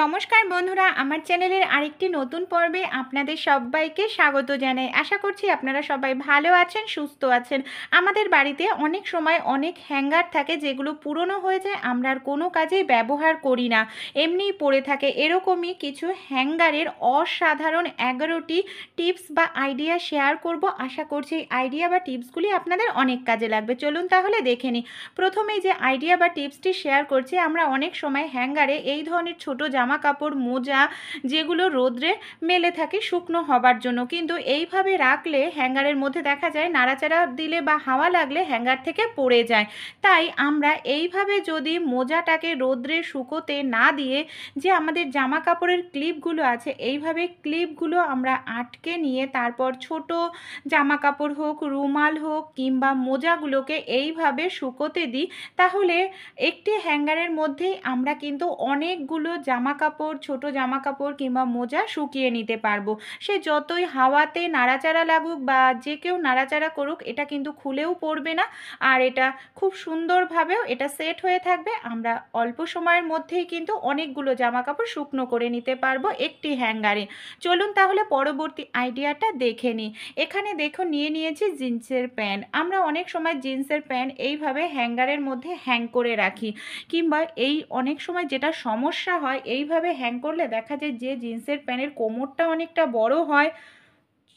নমস্কার বন্ধুরা আমার চ্যানেলের আরেকটি নতুন পর্বে আপনাদের সবাইকে স্বাগত জানাই আশা করছি আপনারা সবাই ভালো আছেন সুস্থ আছেন আমাদের বাড়িতে অনেক সময় অনেক হ্যাঙ্গার থাকে যেগুলো পুরনো হয়ে যায় আমরা আর কোনো কাজেই ব্যবহার করি না এমনিই পড়ে থাকে এরকমই কিছু হ্যাঙ্গারের অসাধারণ এগারোটি টিপস বা আইডিয়া শেয়ার করব আশা করছি এই আইডিয়া বা টিপসগুলি আপনাদের অনেক কাজে লাগবে চলুন তাহলে দেখে নিই প্রথমেই যে আইডিয়া বা টিপসটি শেয়ার করছি আমরা অনেক সময় হ্যাঙ্গারে এই ধরনের ছোটো জামা কাপড় মোজা যেগুলো রোদ্রে মেলে থাকে শুকনো হবার জন্য কিন্তু এইভাবে রাখলে হ্যাঙ্গারের মধ্যে দেখা যায় নাড়াচাড়া দিলে বা হাওয়া লাগলে হ্যাঙ্গার থেকে পড়ে যায় তাই আমরা এইভাবে যদি মোজাটাকে রোদ্রে শুকোতে না দিয়ে যে আমাদের জামা কাপড়ের ক্লিপগুলো আছে এইভাবে ক্লিপগুলো আমরা আটকে নিয়ে তারপর ছোট জামা কাপড় হোক রুমাল হোক কিংবা মোজাগুলোকে এইভাবে শুকোতে দিই তাহলে একটি হ্যাঙ্গারের মধ্যেই আমরা কিন্তু অনেকগুলো জামা জামা কাপড় ছোট জামা কাপড় কিংবা মোজা শুকিয়ে নিতে পারবো সে যতই হাওয়াতে নাড়াচাড়া লাগুক বা যে কেউ নাড়াচাড়া করুক এটা কিন্তু খুলেও পড়বে না আর এটা খুব সুন্দরভাবেও এটা সেট হয়ে থাকবে আমরা অল্প সময়ের মধ্যেই কিন্তু অনেকগুলো জামা কাপড় শুকনো করে নিতে পারবো একটি হ্যাঙ্গারে চলুন তাহলে পরবর্তী আইডিয়াটা দেখে নিই এখানে দেখো নিয়ে নিয়েছি জিন্সের প্যান্ট আমরা অনেক সময় জিন্সের প্যান্ট এইভাবে হ্যাঙ্গারের মধ্যে হ্যাং করে রাখি কিংবা এই অনেক সময় যেটা সমস্যা হয় এইভাবে হ্যাং করলে দেখা যায় যে জিন্সের প্যান্টের কোমরটা অনেকটা বড় হয়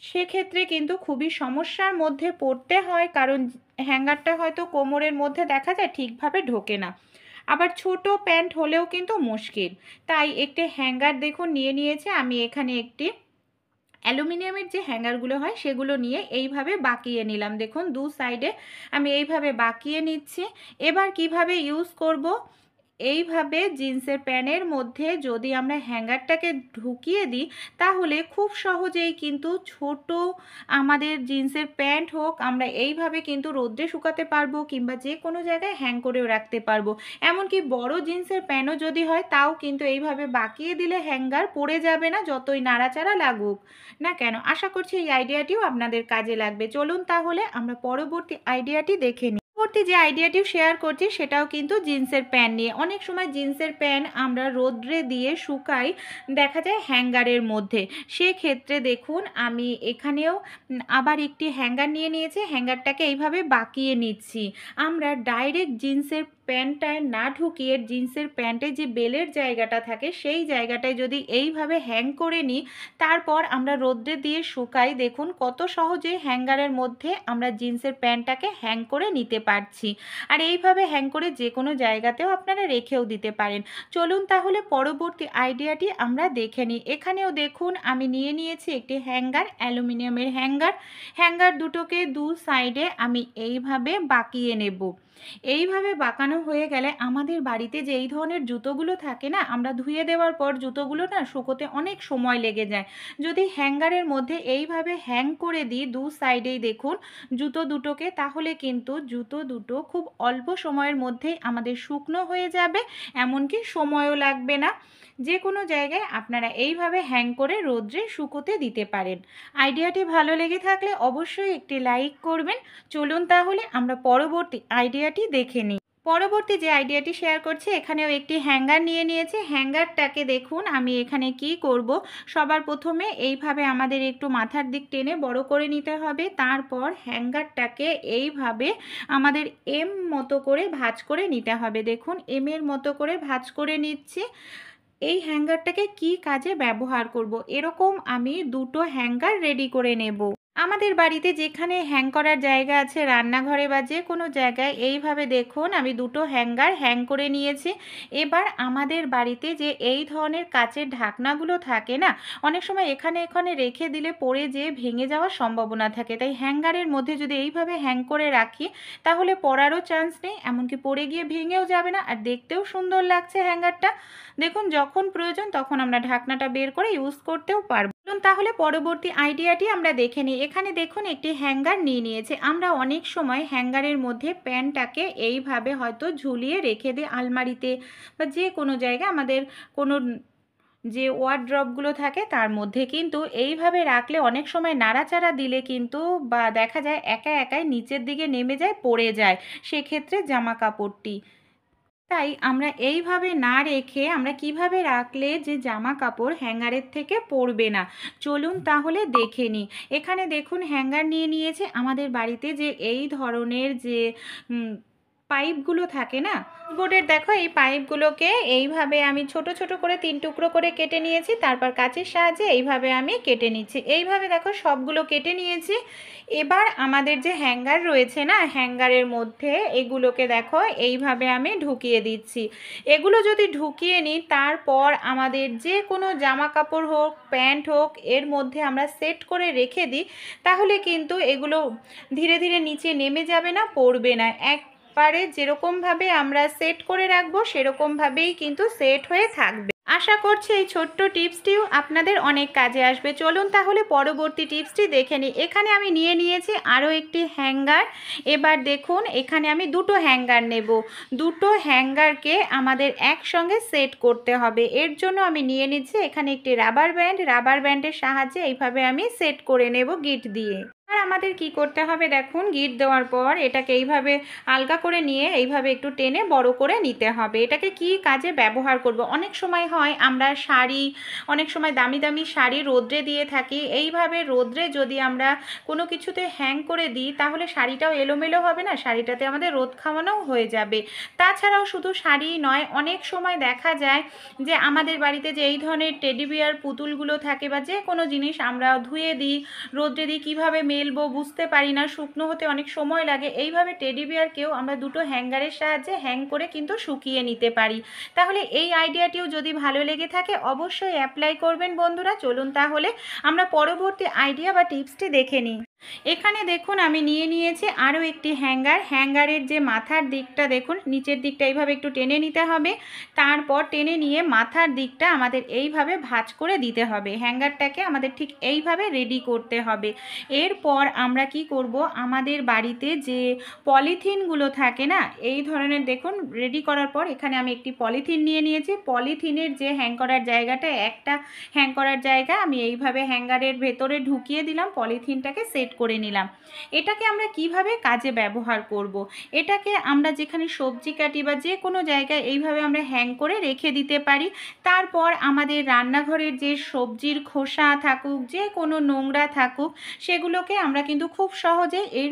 সেক্ষেত্রে কিন্তু খুবই সমস্যার মধ্যে পড়তে হয় কারণ হ্যাঙ্গারটা হয়তো কোমরের মধ্যে দেখা যায় ঠিকভাবে ঢোকে না আবার ছোট প্যান্ট হলেও কিন্তু মুশকিল তাই একটি হ্যাঙ্গার দেখুন নিয়ে নিয়েছে আমি এখানে একটি অ্যালুমিনিয়ামের যে হ্যাঙ্গারগুলো হয় সেগুলো নিয়ে এইভাবে বাঁকিয়ে নিলাম দেখুন দু সাইডে আমি এইভাবে বাঁকিয়ে নিচ্ছি এবার কিভাবে ইউজ করব এইভাবে জিন্সের প্যানের মধ্যে যদি আমরা হ্যাঙ্গারটাকে ঢুকিয়ে দিই তাহলে খুব সহজেই কিন্তু ছোট আমাদের জিন্সের প্যান্ট হোক আমরা এইভাবে কিন্তু রোদ্রে শুকাতে পারবো কিংবা যে কোনো জায়গায় হ্যাং করেও রাখতে পারবো এমনকি বড় জিন্সের প্যানও যদি হয় তাও কিন্তু এইভাবে বাঁকিয়ে দিলে হ্যাঙ্গার পড়ে যাবে না যতই নাড়াচাড়া লাগুক না কেন আশা করছি এই আইডিয়াটিও আপনাদের কাজে লাগবে চলুন তাহলে আমরা পরবর্তী আইডিয়াটি দেখে নিই পরবর্তী যে আইডিয়াটি শেয়ার করছি সেটাও কিন্তু জিন্সের প্যান্ট নিয়ে অনেক সময় জিন্সের প্যান্ট আমরা রোদ্রে দিয়ে শুকাই দেখা যায় হ্যাঙ্গারের মধ্যে সেক্ষেত্রে দেখুন আমি এখানেও আবার একটি হ্যাঙ্গার নিয়ে নিয়েছি হ্যাঙ্গারটাকে এইভাবে বাঁকিয়ে নিচ্ছি আমরা ডাইরেক্ট জিন্সের প্যান্টটায় না ঢুকিয়ে জিন্সের প্যান্টে যে বেলের জায়গাটা থাকে সেই জায়গাটায় যদি এইভাবে হ্যাং করে নিই তারপর আমরা রোদ্রে দিয়ে শুকাই দেখুন কত সহজে হ্যাঙ্গারের মধ্যে আমরা জিন্সের প্যান্টটাকে হ্যাং করে নিতে পারছি আর এইভাবে হ্যাং করে যে কোনো জায়গাতেও আপনারা রেখেও দিতে পারেন চলুন তাহলে পরবর্তী আইডিয়াটি আমরা দেখে নিই এখানেও দেখুন আমি নিয়ে নিয়েছি একটি হ্যাঙ্গার অ্যালুমিনিয়ামের হ্যাঙ্গার হ্যাঙ্গার দুটোকে দু সাইডে আমি এইভাবে বাঁকিয়ে নেব এইভাবে বাঁকানো হয়ে গেলে আমাদের বাড়িতে যে এই ধরনের জুতোগুলো থাকে না আমরা ধুয়ে দেওয়ার পর জুতোগুলো না শুকোতে অনেক সময় লেগে যায় যদি হ্যাঙ্গারের মধ্যে এইভাবে হ্যাং করে দিই দু সাইডেই দেখুন জুতো দুটোকে তাহলে কিন্তু জুতো দুটো খুব অল্প সময়ের মধ্যেই আমাদের শুকনো হয়ে যাবে এমনকি সময়ও লাগবে না যে কোনো জায়গায় আপনারা এইভাবে হ্যাং করে রোদ্রে শুকোতে দিতে পারেন আইডিয়াটি ভালো লেগে থাকলে অবশ্যই একটি লাইক করবেন চলুন তাহলে আমরা পরবর্তী আইডিয়াটি দেখে নিই পরবর্তী যে আইডিয়াটি শেয়ার করছে এখানেও একটি হ্যাঙ্গার নিয়ে নিয়েছে হ্যাঙ্গারটাকে দেখুন আমি এখানে কি করব সবার প্রথমে এইভাবে আমাদের একটু মাথার দিক টেনে বড় করে নিতে হবে তারপর হ্যাঙ্গারটাকে এইভাবে আমাদের এম মতো করে ভাজ করে নিতে হবে দেখুন এমের মতো করে ভাজ করে নিচ্ছি এই হ্যাঙ্গারটাকে কি কাজে ব্যবহার করব। এরকম আমি দুটো হ্যাঙ্গার রেডি করে নেব আমাদের বাড়িতে যেখানে হ্যাং করার জায়গা আছে রান্নাঘরে বা যে কোনো জায়গায় এইভাবে দেখুন আমি দুটো হ্যাঙ্গার হ্যাং করে নিয়েছি এবার আমাদের বাড়িতে যে এই ধরনের কাচের ঢাকনাগুলো থাকে না অনেক সময় এখানে এখানে রেখে দিলে পরে যে ভেঙে যাওয়ার সম্ভাবনা থাকে তাই হ্যাঙ্গারের মধ্যে যদি এইভাবে হ্যাং করে রাখি তাহলে পরারও চান্স নেই এমনকি পরে গিয়ে ভেঙেও যাবে না আর দেখতেও সুন্দর লাগছে হ্যাঙ্গারটা দেখুন যখন প্রয়োজন তখন আমরা ঢাকনাটা বের করে ইউজ করতেও পারবো তাহলে পরবর্তী আইডিয়াটি আমরা দেখে নিই এখানে দেখুন একটি হ্যাঙ্গার নিয়ে নিয়েছে আমরা অনেক সময় হ্যাঙ্গারের মধ্যে প্যান্টটাকে এইভাবে হয়তো ঝুলিয়ে রেখে দিই আলমারিতে বা যে কোনো জায়গায় আমাদের কোনো যে ওয়ার্ড্রপগুলো থাকে তার মধ্যে কিন্তু এইভাবে রাখলে অনেক সময় নাড়াচাড়া দিলে কিন্তু বা দেখা যায় একা একাই নিচের দিকে নেমে যায় পড়ে যায় সেক্ষেত্রে জামা কাপড়টি তাই আমরা এইভাবে না রেখে আমরা কিভাবে রাখলে যে জামা কাপড় হ্যাঙ্গারের থেকে পড়বে না চলুন তাহলে দেখে নিই এখানে দেখুন হ্যাঙ্গার নিয়ে নিয়েছে আমাদের বাড়িতে যে এই ধরনের যে পাইপগুলো থাকে না বোর্ডের দেখো এই পাইপগুলোকে এইভাবে আমি ছোট ছোট করে তিন টুকরো করে কেটে নিয়েছি তারপর কাচের সাহায্যে এইভাবে আমি কেটে নিচ্ছি এইভাবে দেখো সবগুলো কেটে নিয়েছি এবার আমাদের যে হ্যাঙ্গার রয়েছে না হ্যাঙ্গারের মধ্যে এগুলোকে দেখো এইভাবে আমি ঢুকিয়ে দিচ্ছি এগুলো যদি ঢুকিয়ে নিই তারপর আমাদের যে কোনো জামা কাপড় হোক প্যান্ট হোক এর মধ্যে আমরা সেট করে রেখে দিই তাহলে কিন্তু এগুলো ধীরে ধীরে নিচে নেমে যাবে না পড়বে না এক পারে যেরকমভাবে আমরা সেট করে রাখবো সেরকমভাবেই কিন্তু সেট হয়ে থাকবে আশা করছি এই ছোট্ট টিপসটিও আপনাদের অনেক কাজে আসবে চলুন তাহলে পরবর্তী টিপসটি দেখে নিই এখানে আমি নিয়ে নিয়েছি আরও একটি হ্যাঙ্গার এবার দেখুন এখানে আমি দুটো হ্যাঙ্গার নেব দুটো হ্যাঙ্গারকে আমাদের একসঙ্গে সেট করতে হবে এর জন্য আমি নিয়ে নিচ্ছি এখানে একটি রাবার ব্যান্ড রাবার ব্যান্ডের সাহায্যে এইভাবে আমি সেট করে নেব গিট দিয়ে আমাদের কি করতে হবে দেখুন গিট দেওয়ার পর এটাকে এইভাবে আলগা করে নিয়ে এইভাবে একটু টেনে বড় করে নিতে হবে এটাকে কি কাজে ব্যবহার করব অনেক সময় হয় আমরা শাড়ি অনেক সময় দামি দামি শাড়ি রোদ্রে দিয়ে থাকি এইভাবে রোদ্রে যদি আমরা কোনো কিছুতে হ্যাং করে দিই তাহলে শাড়িটাও এলোমেলো হবে না শাড়িটাতে আমাদের রোদ খাওয়ানোও হয়ে যাবে তাছাড়াও শুধু শাড়ি নয় অনেক সময় দেখা যায় যে আমাদের বাড়িতে যে এই ধরনের টেডি বিয়ার পুতুলগুলো থাকে বা যে কোনো জিনিস আমরা ধুয়ে দিই রোদ্রে দিই কীভাবে মেল মিলবো বুঝতে পারি না শুকনো হতে অনেক সময় লাগে এইভাবে টেডি বিয়ারকেও আমরা দুটো হ্যাঙ্গারের সাহায্যে হ্যাং করে কিন্তু শুকিয়ে নিতে পারি তাহলে এই আইডিয়াটিও যদি ভালো লেগে থাকে অবশ্যই অ্যাপ্লাই করবেন বন্ধুরা চলুন তাহলে আমরা পরবর্তী আইডিয়া বা টিপসটি দেখে নিই এখানে দেখুন আমি নিয়ে নিয়েছি আরও একটি হ্যাঙ্গার হ্যাঙ্গারের যে মাথার দিকটা দেখুন নিচের দিকটা এইভাবে একটু টেনে নিতে হবে তারপর টেনে নিয়ে মাথার দিকটা আমাদের এইভাবে ভাঁজ করে দিতে হবে হ্যাঙ্গারটাকে আমাদের ঠিক এইভাবে রেডি করতে হবে এরপর আমরা কি করব আমাদের বাড়িতে যে পলিথিনগুলো থাকে না এই ধরনের দেখুন রেডি করার পর এখানে আমি একটি পলিথিন নিয়ে নিয়েছি পলিথিনের যে হ্যাং করার জায়গাটা একটা হ্যাং করার জায়গা আমি এইভাবে হ্যাঙ্গারের ভেতরে ঢুকিয়ে দিলাম পলিথিনটাকে সেট সেট করে নিলাম এটাকে আমরা কিভাবে কাজে ব্যবহার করব। এটাকে আমরা যেখানে সবজি কাটি বা যে কোনো জায়গায় এইভাবে আমরা হ্যাং করে রেখে দিতে পারি তারপর আমাদের রান্নাঘরের যে সবজির খোসা থাকুক যে কোনো নোংরা থাকুক সেগুলোকে আমরা কিন্তু খুব সহজে এর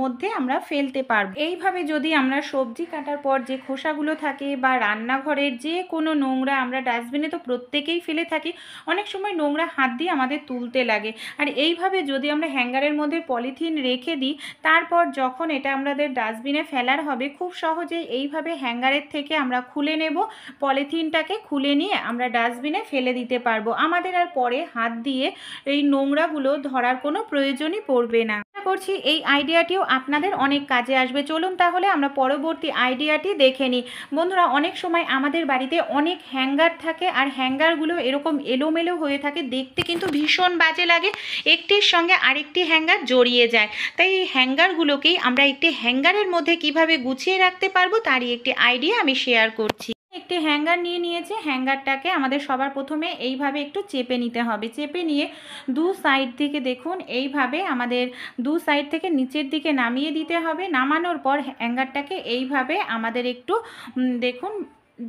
মধ্যে আমরা ফেলতে পারবো এইভাবে যদি আমরা সবজি কাটার পর যে খোসাগুলো থাকে বা রান্নাঘরের যে কোনো নোংরা আমরা ডাস্টবিনে তো প্রত্যেকেই ফেলে থাকি অনেক সময় নোংরা হাত দিয়ে আমাদের তুলতে লাগে আর এইভাবে যদি আমরা হ্যাঙ্গারের ড্রামের মধ্যে পলিথিন রেখে দিই তারপর যখন এটা আমাদের ডাস্টবিনে ফেলার হবে খুব সহজে এইভাবে হ্যাঙ্গারের থেকে আমরা খুলে নেব পলিথিনটাকে খুলে নিয়ে আমরা ডাস্টবিনে ফেলে দিতে পারবো আমাদের আর পরে হাত দিয়ে এই নোংরাগুলো ধরার কোনো প্রয়োজনই পড়বে না করছি এই আইডিয়াটিও আপনাদের অনেক কাজে আসবে চলুন তাহলে আমরা পরবর্তী আইডিয়াটি দেখে নিই বন্ধুরা অনেক সময় আমাদের বাড়িতে অনেক হ্যাঙ্গার থাকে আর হ্যাঙ্গারগুলো এরকম এলোমেলো হয়ে থাকে দেখতে কিন্তু ভীষণ বাজে লাগে একটির সঙ্গে আরেকটি হ্যাঙ্গার জড়িয়ে যায় তাই এই হ্যাঙ্গারগুলোকেই আমরা একটি হ্যাঙ্গারের মধ্যে কিভাবে গুছিয়ে রাখতে পারবো তারই একটি আইডিয়া আমি শেয়ার করছি একটি হ্যাঙ্গার নিয়ে নিয়েছি হ্যাঙ্গারটাকে আমাদের সবার প্রথমে এইভাবে একটু চেপে নিতে হবে চেপে নিয়ে দু সাইড থেকে দেখুন এইভাবে আমাদের দু সাইড থেকে নিচের দিকে নামিয়ে দিতে হবে নামানোর পর হ্যাঙ্গারটাকে এইভাবে আমাদের একটু দেখুন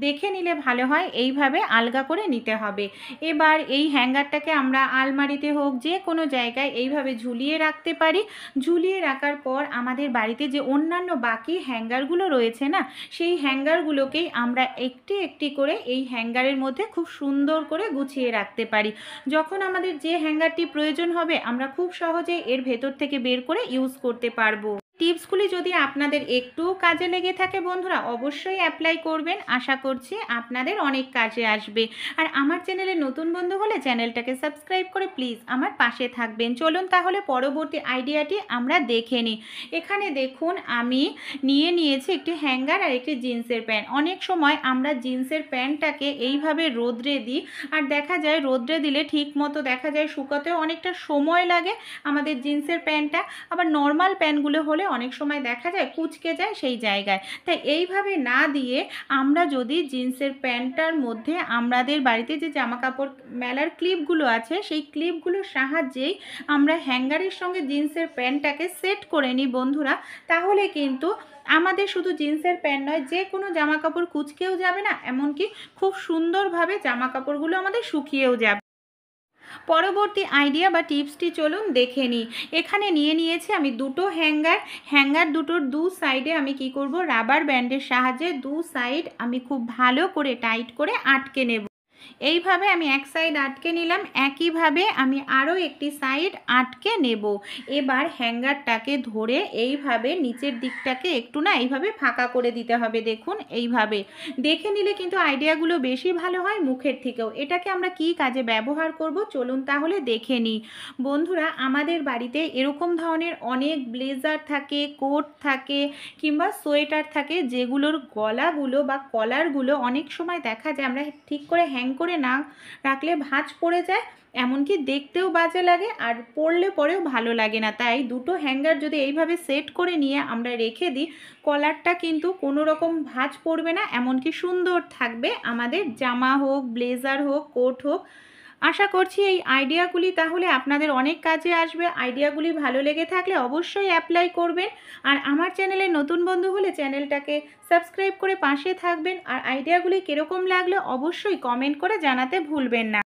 দেখে নিলে ভালো হয় এইভাবে আলগা করে নিতে হবে এবার এই হ্যাঙ্গারটাকে আমরা আলমারিতে হোক যে কোনো জায়গায় এইভাবে ঝুলিয়ে রাখতে পারি ঝুলিয়ে রাখার পর আমাদের বাড়িতে যে অন্যান্য বাকি হ্যাঙ্গারগুলো রয়েছে না সেই হ্যাঙ্গারগুলোকেই আমরা একটি একটি করে এই হ্যাঙ্গারের মধ্যে খুব সুন্দর করে গুছিয়ে রাখতে পারি যখন আমাদের যে হ্যাঙ্গারটি প্রয়োজন হবে আমরা খুব সহজে এর ভেতর থেকে বের করে ইউজ করতে পারবো টিপসগুলি যদি আপনাদের একটু কাজে লেগে থাকে বন্ধুরা অবশ্যই অ্যাপ্লাই করবেন আশা করছি আপনাদের অনেক কাজে আসবে আর আমার চ্যানেলে নতুন বন্ধু হলে চ্যানেলটাকে সাবস্ক্রাইব করে প্লিজ আমার পাশে থাকবেন চলুন তাহলে পরবর্তী আইডিয়াটি আমরা দেখে নিই এখানে দেখুন আমি নিয়ে নিয়েছি একটি হ্যাঙ্গার আর একটি জিন্সের প্যান্ট অনেক সময় আমরা জিন্সের প্যান্টটাকে এইভাবে রোদ্রে দিই আর দেখা যায় রোদ্রে দিলে ঠিক মতো দেখা যায় শুকাতেও অনেকটা সময় লাগে আমাদের জিন্সের প্যান্টটা আবার নর্মাল প্যান্টগুলো হলে অনেক সময় দেখা যায় কুচকে যায় সেই জায়গায় তাই এইভাবে না দিয়ে আমরা যদি জিন্সের প্যান্টটার মধ্যে আমাদের বাড়িতে যে জামা কাপড় মেলার ক্লিপগুলো আছে সেই ক্লিপগুলোর সাহায্যেই আমরা হ্যাঙ্গারের সঙ্গে জিন্সের প্যান্টটাকে সেট করে নিই বন্ধুরা তাহলে কিন্তু আমাদের শুধু জিন্সের প্যান্ট নয় যে কোনো জামা কাপড় কুচকেও যাবে না এমনকি খুব সুন্দরভাবে জামা কাপড়গুলো আমাদের শুকিয়েও যাবে পরবর্তী আইডিয়া বা টিপসটি চলুন দেখে নিই এখানে নিয়ে নিয়েছি আমি দুটো হ্যাঙ্গার হ্যাঙ্গার দুটোর দু সাইডে আমি কি করব রাবার ব্যান্ডের সাহায্যে দু সাইড আমি খুব ভালো করে টাইট করে আটকে নেব এইভাবে আমি এক সাইড আটকে নিলাম একইভাবে আমি আরও একটি সাইড আটকে নেব এবার হ্যাঙ্গারটাকে ধরে এইভাবে নিচের দিকটাকে একটু না এইভাবে ফাঁকা করে দিতে হবে দেখুন এইভাবে দেখে নিলে কিন্তু আইডিয়াগুলো বেশি ভালো হয় মুখের থেকেও এটাকে আমরা কি কাজে ব্যবহার করব চলুন তাহলে দেখে নিই বন্ধুরা আমাদের বাড়িতে এরকম ধরনের অনেক ব্লেজার থাকে কোট থাকে কিংবা সোয়েটার থাকে যেগুলোর গলাগুলো বা কলারগুলো অনেক সময় দেখা যায় আমরা ঠিক করে হ্যাং করে না রাখলে ভাঁজ পড়ে যায় এমনকি দেখতেও বাজে লাগে আর পড়লে পরেও ভালো লাগে না তাই দুটো হ্যাঙ্গার যদি এইভাবে সেট করে নিয়ে আমরা রেখে দিই কলারটা কিন্তু কোনো রকম ভাঁজ পড়বে না এমনকি সুন্দর থাকবে আমাদের জামা হোক ব্লেজার হোক কোট হোক আশা করছি এই আইডিয়াগুলি তাহলে আপনাদের অনেক কাজে আসবে আইডিয়াগুলি ভালো লেগে থাকলে অবশ্যই অ্যাপ্লাই করবেন আর আমার চ্যানেলে নতুন বন্ধু হলে চ্যানেলটাকে সাবস্ক্রাইব করে পাশে থাকবেন আর আইডিয়াগুলি কীরকম লাগলে অবশ্যই কমেন্ট করে জানাতে ভুলবেন না